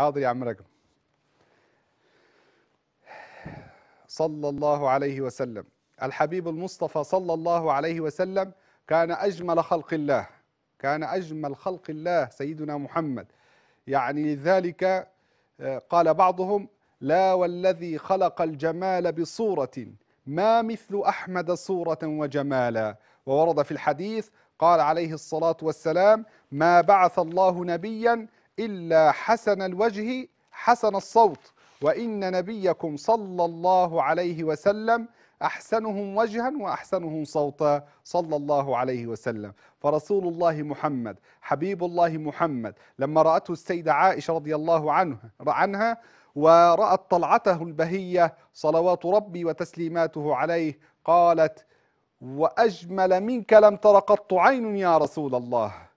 حاضر يا عم رجب صلى الله عليه وسلم الحبيب المصطفى صلى الله عليه وسلم كان أجمل خلق الله كان أجمل خلق الله سيدنا محمد يعني لذلك آه، قال بعضهم لا والذي خلق الجمال بصورة ما مثل أحمد صورة وجمالا وورد في الحديث قال عليه الصلاة والسلام ما بعث الله نبيا إلا حسن الوجه حسن الصوت وإن نبيكم صلى الله عليه وسلم أحسنهم وجها وأحسنهم صوتا صلى الله عليه وسلم فرسول الله محمد حبيب الله محمد لما رأته السيدة عائشة رضي الله عنه عنها ورأت طلعته البهية صلوات ربي وتسليماته عليه قالت وأجمل منك لم تر قط عين يا رسول الله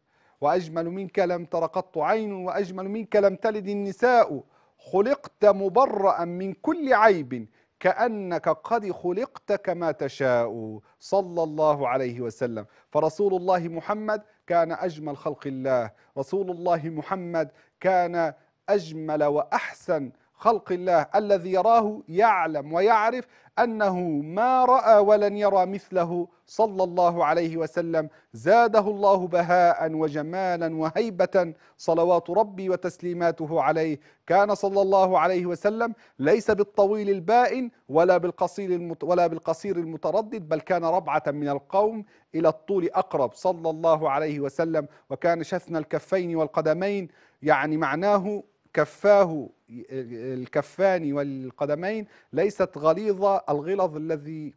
وأجمل منك لم تر قط عين وأجمل منك لم تلد النساء خلقت مبرأ من كل عيب كأنك قد خلقت كما تشاء صلى الله عليه وسلم فرسول الله محمد كان أجمل خلق الله رسول الله محمد كان أجمل وأحسن خلق الله الذي يراه يعلم ويعرف أنه ما رأى ولن يرى مثله صلى الله عليه وسلم زاده الله بهاء وجمالا وهيبة صلوات ربي وتسليماته عليه كان صلى الله عليه وسلم ليس بالطويل البائن ولا بالقصير المت ولا بالقصير المتردد بل كان ربعة من القوم إلى الطول أقرب صلى الله عليه وسلم وكان شثن الكفين والقدمين يعني معناه كفاه الكفان والقدمين ليست غليظة الغلظ الذي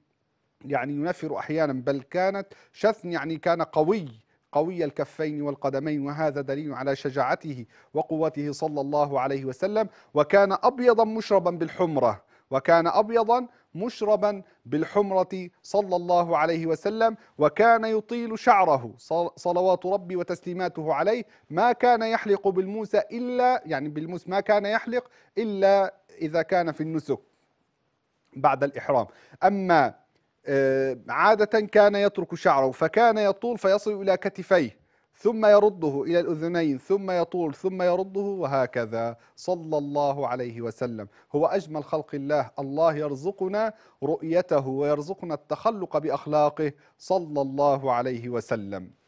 يعني ينفر أحيانا بل كانت شثن يعني كان قوي قوي الكفين والقدمين وهذا دليل على شجاعته وقوته صلى الله عليه وسلم وكان أبيضا مشربا بالحمرة وكان أبيضا مشربا بالحمرة صلى الله عليه وسلم وكان يطيل شعره صلوات ربي وتسليماته عليه ما كان يحلق بالموسى إلا يعني بالموس ما كان يحلق إلا إذا كان في النسك بعد الإحرام أما آه، عادة كان يترك شعره فكان يطول فيصل إلى كتفيه ثم يرده إلى الأذنين ثم يطول ثم يرده وهكذا صلى الله عليه وسلم هو أجمل خلق الله الله يرزقنا رؤيته ويرزقنا التخلق بأخلاقه صلى الله عليه وسلم